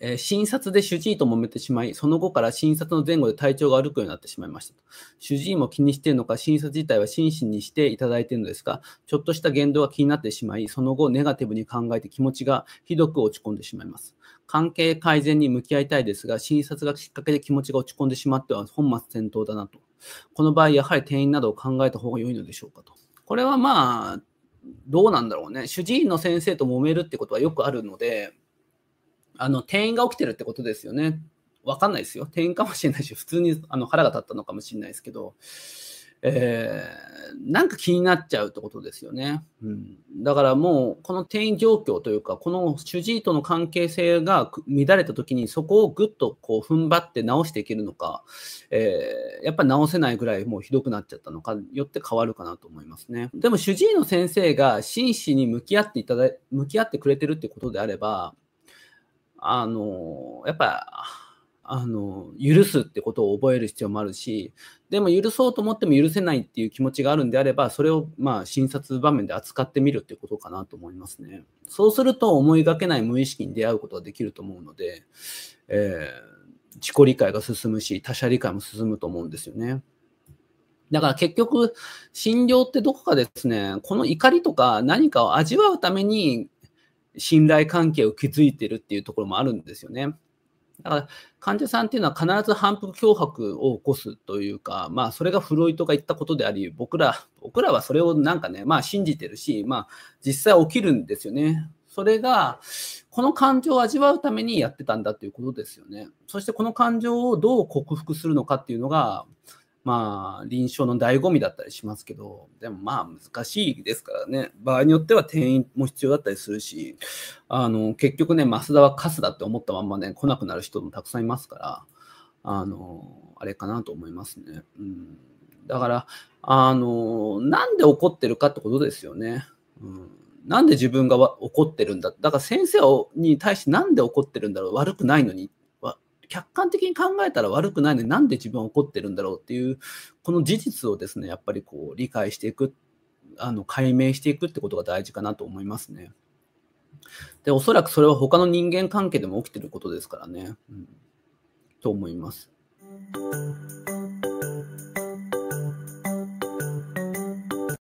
えー、診察で主治医と揉めてしまい、その後から診察の前後で体調が悪くようになってしまいました主治医も気にしているのか、診察自体は真摯にしていただいているのですが、ちょっとした言動が気になってしまい、その後ネガティブに考えて気持ちがひどく落ち込んでしまいます。関係改善に向き合いたいですが、診察がきっかけで気持ちが落ち込んでしまっては本末転倒だなと。この場合、やはり転院などを考えた方が良いのでしょうかと。これはまあ、どうなんだろうね。主治医の先生と揉めるってことはよくあるので、あの、転院が起きてるってことですよね。わかんないですよ。転移かもしれないし、普通にあの腹が立ったのかもしれないですけど、えー、なんか気になっちゃうってことですよね。うん、だからもう、この転移状況というか、この主治医との関係性が乱れた時に、そこをぐっとこう踏ん張って直していけるのか、えー、やっぱ直せないぐらいもうひどくなっちゃったのかよって変わるかなと思いますね。でも主治医の先生が真摯に向き合っていただ向き合ってくれてるってことであれば、あの、やっぱ、あの、許すってことを覚える必要もあるし、でも許そうと思っても許せないっていう気持ちがあるんであれば、それをまあ診察場面で扱ってみるってことかなと思いますね。そうすると思いがけない無意識に出会うことができると思うので、えー、自己理解が進むし、他者理解も進むと思うんですよね。だから結局、診療ってどこかですね、この怒りとか何かを味わうために信頼関係を築いてるっていうところもあるんですよね。だから患者さんっていうのは必ず反復脅迫を起こすというか、まあ、それがフロイトが言ったことであり、僕ら僕らはそれをなんかね、まあ、信じてるし、まあ、実際起きるんですよね。それが、この感情を味わうためにやってたんだということですよね。そしてこの感情をどう克服するのかっていうのが、まあ、臨床の醍醐味だったりしますけど、でもまあ難しいですからね、場合によっては転院も必要だったりするし、あの結局ね、増田はカスだって思ったまんまね、来なくなる人もたくさんいますから、あのあれかなと思いますね。うん、だから、あのなんで怒ってるかってことですよね。うんなんで自分が怒ってるんだだから先生に対して何で怒ってるんだろう悪くないのにっ客観的に考えたら悪くないのになんで自分は怒ってるんだろうっていうこの事実をですねやっぱりこう理解していくあの解明していくってことが大事かなと思いますね。でおそらくそれは他の人間関係でも起きてることですからね。うん、と思います。